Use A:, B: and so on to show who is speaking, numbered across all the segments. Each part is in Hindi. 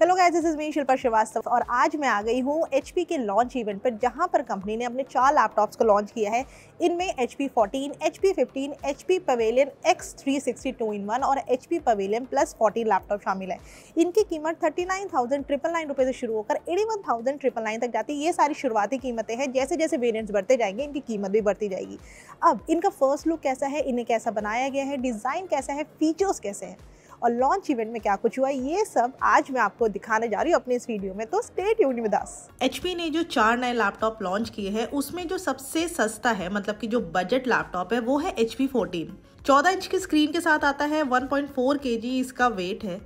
A: hello guys this is me Shilpa Srivastava और आज मैं आ गई हूँ एच के लॉन्च इवेंट पर जहाँ पर कंपनी ने अपने चार लैपटॉप्स को लॉन्च किया है इनमें H P fourteen H P fifteen H P Pavilion X three sixty two in one और H P Pavilion plus fourteen laptop शामिल है इनकी कीमत thirty nine thousand triple nine रुपये से शुरू होकर eighty one thousand triple nine तक जाती है ये सारी शुरुआती कीमतें हैं जैसे जैसे वेरियंट्स बढ़ते जाएंगे इनकी कीमत भी बढ़ती जाएगी अब इनका फर्स्ट लुक कैसा है इन्हें कैसा बनाया गया है डिज़ाइन कैसा है फीचर्स कैसे हैं और लॉन्च इवेंट में क्या कुछ हुआ ये सब आज मैं आपको दिखाने जा रही हूँ अपने इस वीडियो में तो स्टेट ट्यून्ड विद एचपी ने जो चार नए लैपटॉप लॉन्च किए हैं उसमें जो सबसे सस्ता है मतलब की जो बजट लैपटॉप है वो है एच पी फोर्टीन चौदह इंच की स्क्रीन के साथ आता है वन पॉइंट फोर के जी इसका वेट है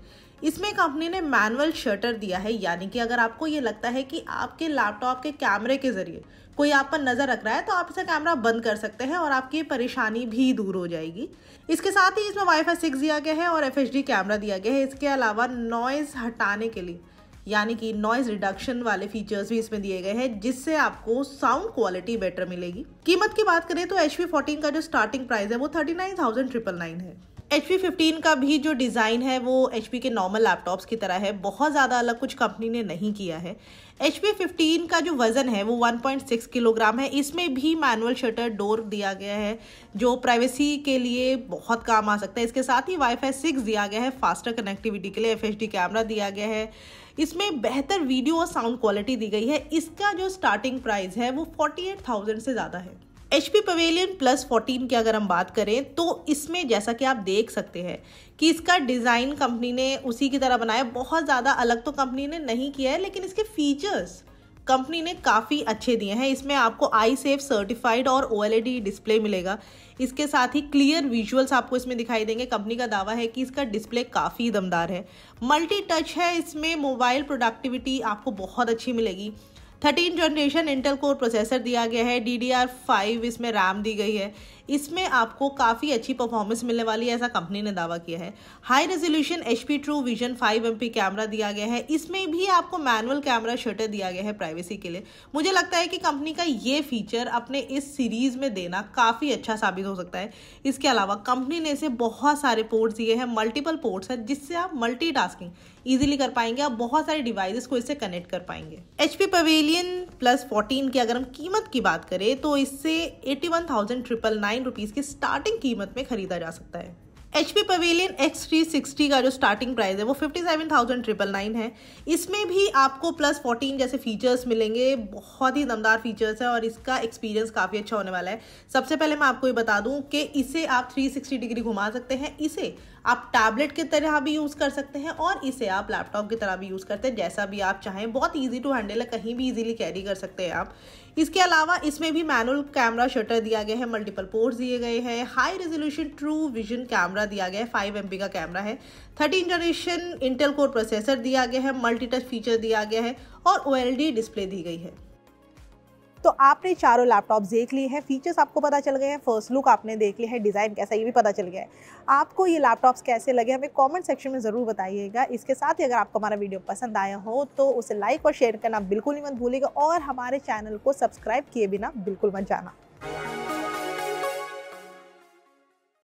A: इसमें कंपनी ने मैनुअल शटर दिया है यानी कि अगर आपको ये लगता है कि आपके लैपटॉप के कैमरे के जरिए कोई आप पर नज़र रख रहा है तो आप इसे कैमरा बंद कर सकते हैं और आपकी परेशानी भी दूर हो जाएगी इसके साथ ही इसमें वाईफाई सिक्स दिया गया है और एफ कैमरा दिया गया है इसके अलावा नॉइज़ हटाने के लिए यानी कि नॉइज रिडक्शन वाले फीचर्स भी इसमें दिए गए हैं जिससे आपको साउंड क्वालिटी बेटर मिलेगी कीमत की बात करें तो एच फोर्टीन का जो स्टार्टिंग प्राइस है वो thirty nine thousand triple nine है एच पी फिफ्टीन का भी जो डिज़ाइन है वो एच पी के नॉर्मल लैपटॉप्स की तरह है बहुत ज़्यादा अलग कुछ कंपनी ने नहीं किया है एच पी फिफ्टीन का जो वज़न है वो 1.6 किलोग्राम है इसमें भी मैनुअल शटर डोर दिया गया है जो प्राइवेसी के लिए बहुत काम आ सकता है इसके साथ ही वाईफाई सिक्स दिया गया है फास्टर कनेक्टिविटी के लिए एफ कैमरा दिया गया है इसमें बेहतर वीडियो और साउंड क्वालिटी दी गई है इसका जो स्टार्टिंग प्राइस है वो थाउजेंड से ज़्यादा है H P Pavilion plus fourteen की अगर हम बात करें तो इसमें जैसा कि आप देख सकते हैं कि इसका डिज़ाइन कंपनी ने उसी की तरह बनाया बहुत ज़्यादा अलग तो कंपनी ने नहीं किया है लेकिन इसके फीचर्स कंपनी ने काफ़ी अच्छे दिए हैं इसमें आपको आई सेफ सर्टिफाइड और ओ डिस्प्ले e मिलेगा इसके साथ ही क्लियर विजुअल्स आपको इसमें दिखाई देंगे कंपनी का दावा है कि इसका डिस्प्ले काफ़ी दमदार है मल्टी टच है इसमें मोबाइल प्रोडक्टिविटी आपको बहुत अच्छी मिलेगी thirteen generation Intel core processor दिया गया है डी डी आर फाइव इसमें रैम दी गई है इसमें आपको काफ़ी अच्छी परफॉर्मेंस मिलने वाली है ऐसा कंपनी ने दावा किया है high resolution H P true vision five M camera दिया गया है इसमें भी आपको मैनुअल कैमरा शटर दिया गया है प्राइवेसी के लिए मुझे लगता है कि कंपनी का ये फीचर अपने इस सीरीज़ में देना काफ़ी अच्छा साबित हो सकता है इसके अलावा कंपनी ने इसे बहुत सारे पोर्ट्स दिए हैं मल्टीपल पोर्ट्स है जिससे आप मल्टी इजीली कर पाएंगे आप बहुत सारे डिवाइसेस को इससे कनेक्ट कर पाएंगे H P Pavilion plus fourteen की अगर हम कीमत की बात करें तो इससे eighty one thousand triple nine nine rupees की स्टार्टिंग कीमत में खरीदा जा सकता है H P Pavilion X three sixty का जो स्टार्टिंग प्राइस है वो fifty seven thousand triple nine है इसमें भी आपको प्लस फोर्टीन जैसे फीचर्स मिलेंगे बहुत ही दमदार फीचर्स है और इसका एक्सपीरियंस काफ़ी अच्छा होने वाला है सबसे पहले मैं आपको ये बता दूं कि इसे आप थ्री सिक्सटी डिग्री घुमा सकते हैं इसे आप टैबलेट की तरह भी यूज़ कर सकते हैं और इसे आप लैपटॉप की तरह भी यूज़ करते हैं जैसा भी आप चाहें बहुत ईजी टू हैंडल है कहीं भी ईजिली कैरी कर सकते हैं आप इसके अलावा इसमें भी मैनुअल कैमरा शटर दिया गया है मल्टीपल पोर्ट्स दिए गए हैं high resolution true vision camera दिया गया है फाइव एम का कैमरा है thirteen generation Intel core processor दिया गया है मल्टी टच फीचर दिया गया है और ओ डिस्प्ले दी गई है तो आपने चारों लैपटॉप देख लिए हैं फीचर्स आपको पता चल गए हैं फर्स्ट लुक आपने देख लिया है डिज़ाइन कैसा ये भी पता चल गया है आपको ये लैपटॉप्स कैसे लगे हमें कमेंट सेक्शन में ज़रूर बताइएगा इसके साथ ही अगर आपको हमारा वीडियो पसंद आया हो तो उसे लाइक और शेयर करना बिल्कुल ही मत भूलिएगा और हमारे चैनल को सब्सक्राइब किए बिना बिल्कुल मत जाना